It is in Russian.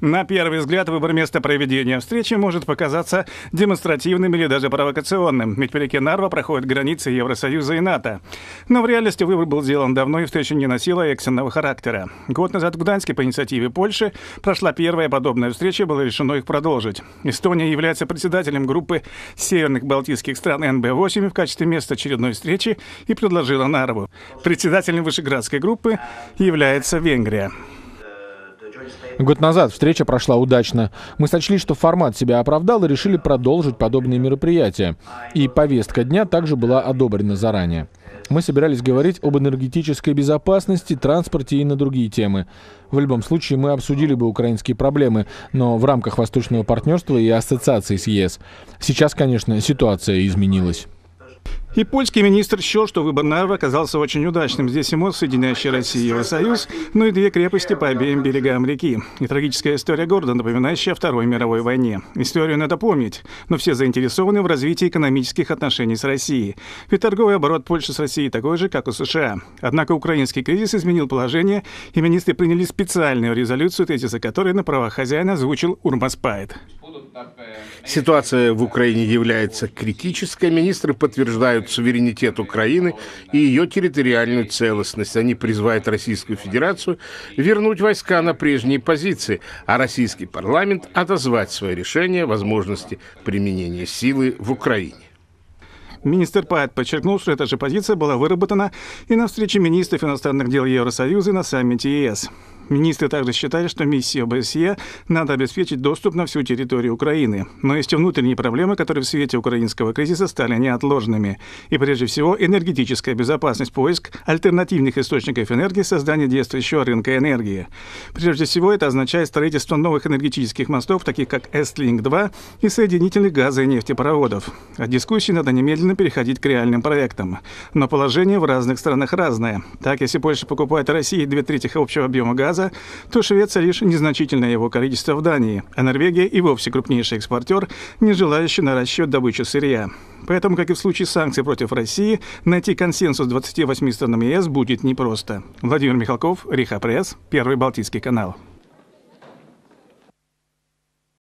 На первый взгляд выбор места проведения встречи может показаться демонстративным или даже провокационным, ведь Нарва проходит границы Евросоюза и НАТО. Но в реальности выбор был сделан давно и встреча не носила экстренного характера. Год назад в Гданьске по инициативе Польши прошла первая подобная встреча, было решено их продолжить. Эстония является председателем группы северных балтийских стран НБ-8 в качестве места очередной встречи и предложила Нарву. Председателем Вышеградской группы является Венгрия. Год назад встреча прошла удачно. Мы сочли, что формат себя оправдал и решили продолжить подобные мероприятия. И повестка дня также была одобрена заранее. Мы собирались говорить об энергетической безопасности, транспорте и на другие темы. В любом случае, мы обсудили бы украинские проблемы, но в рамках Восточного партнерства и ассоциации с ЕС. Сейчас, конечно, ситуация изменилась. И польский министр счел, что выбор Нарва оказался очень удачным. Здесь ему соединяющий Россию и Евросоюз, ну и две крепости по обеим берегам реки. И трагическая история города, напоминающая о Второй мировой войне. Историю надо помнить, но все заинтересованы в развитии экономических отношений с Россией. Ведь торговый оборот Польши с Россией такой же, как у США. Однако украинский кризис изменил положение, и министры приняли специальную резолюцию, тезисы которой на правах хозяина озвучил Пайт. Ситуация в Украине является критической. Министры подтверждают суверенитет Украины и ее территориальную целостность. Они призывают Российскую Федерацию вернуть войска на прежние позиции, а российский парламент отозвать свое решение о возможности применения силы в Украине. Министр Пайт подчеркнул, что эта же позиция была выработана и на встрече министров иностранных дел Евросоюза на саммите ЕС. Министры также считали, что миссии ОБСЕ надо обеспечить доступ на всю территорию Украины. Но есть и внутренние проблемы, которые в свете украинского кризиса стали неотложными. И прежде всего энергетическая безопасность, поиск альтернативных источников энергии, создание действующего рынка энергии. Прежде всего это означает строительство новых энергетических мостов, таких как Estlink-2 и соединительных газа и нефтепроводов. От а дискуссии надо немедленно переходить к реальным проектам. Но положение в разных странах разное. Так, если Польша покупает России две трети общего объема газа, газа, то Швеция лишь незначительное его количество в Дании, а Норвегия и вовсе крупнейший экспортер, не желающий наращивать добычу сырья. Поэтому, как и в случае санкций против России, найти консенсус 28 странам ЕС будет непросто. Владимир Михалков, Риха Пресс, Первый Балтийский канал.